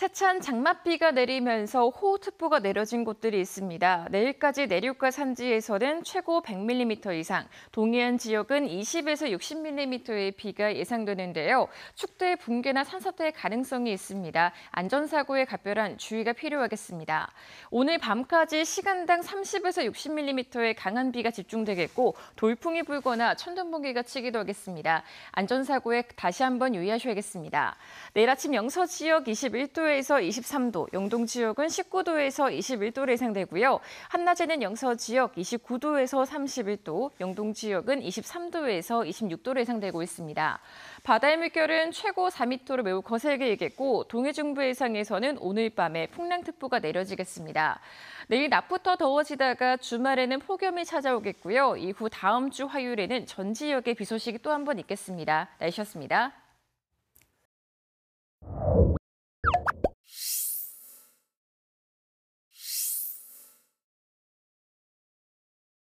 세찬 장맛비가 내리면서 호우특보가 내려진 곳들이 있습니다. 내일까지 내륙과 산지에서는 최고 100mm 이상, 동해안 지역은 20에서 60mm의 비가 예상되는데요. 축대 붕괴나 산사태의 가능성이 있습니다. 안전사고에 각별한 주의가 필요하겠습니다. 오늘 밤까지 시간당 30에서 60mm의 강한 비가 집중되겠고 돌풍이 불거나 천둥번개가 치기도 하겠습니다. 안전사고에 다시 한번 유의하셔야겠습니다. 내일 아침 영서 지역 21도에 22도에서 23도, 영동 지역은 19도에서 2 1도로 예상되고요. 한낮에는 영서 지역 29도에서 31도, 영동 지역은 23도에서 2 6도로 예상되고 있습니다. 바다의 물결은 최고 4m로 매우 거세게 이겠고 동해 중부 해상에서는 오늘 밤에 풍랑특보가 내려지겠습니다. 내일 낮부터 더워지다가 주말에는 폭염이 찾아오겠고요. 이후 다음 주 화요일에는 전 지역에 비 소식이 또 한 번 있겠습니다. 날씨였습니다.